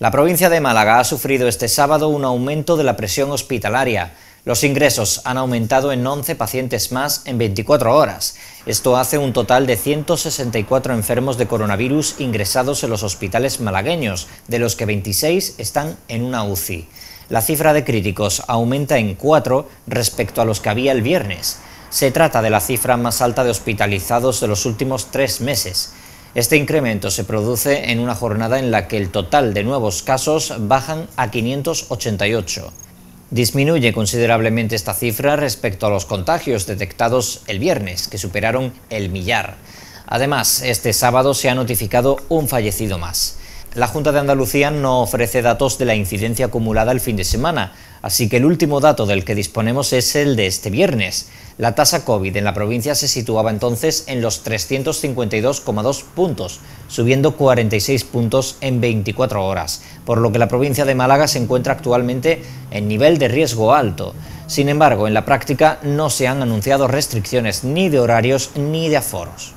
La provincia de Málaga ha sufrido este sábado un aumento de la presión hospitalaria. Los ingresos han aumentado en 11 pacientes más en 24 horas. Esto hace un total de 164 enfermos de coronavirus ingresados en los hospitales malagueños, de los que 26 están en una UCI. La cifra de críticos aumenta en 4 respecto a los que había el viernes. Se trata de la cifra más alta de hospitalizados de los últimos tres meses. Este incremento se produce en una jornada en la que el total de nuevos casos bajan a 588. Disminuye considerablemente esta cifra respecto a los contagios detectados el viernes, que superaron el millar. Además, este sábado se ha notificado un fallecido más. La Junta de Andalucía no ofrece datos de la incidencia acumulada el fin de semana, así que el último dato del que disponemos es el de este viernes, la tasa COVID en la provincia se situaba entonces en los 352,2 puntos, subiendo 46 puntos en 24 horas, por lo que la provincia de Málaga se encuentra actualmente en nivel de riesgo alto. Sin embargo, en la práctica no se han anunciado restricciones ni de horarios ni de aforos.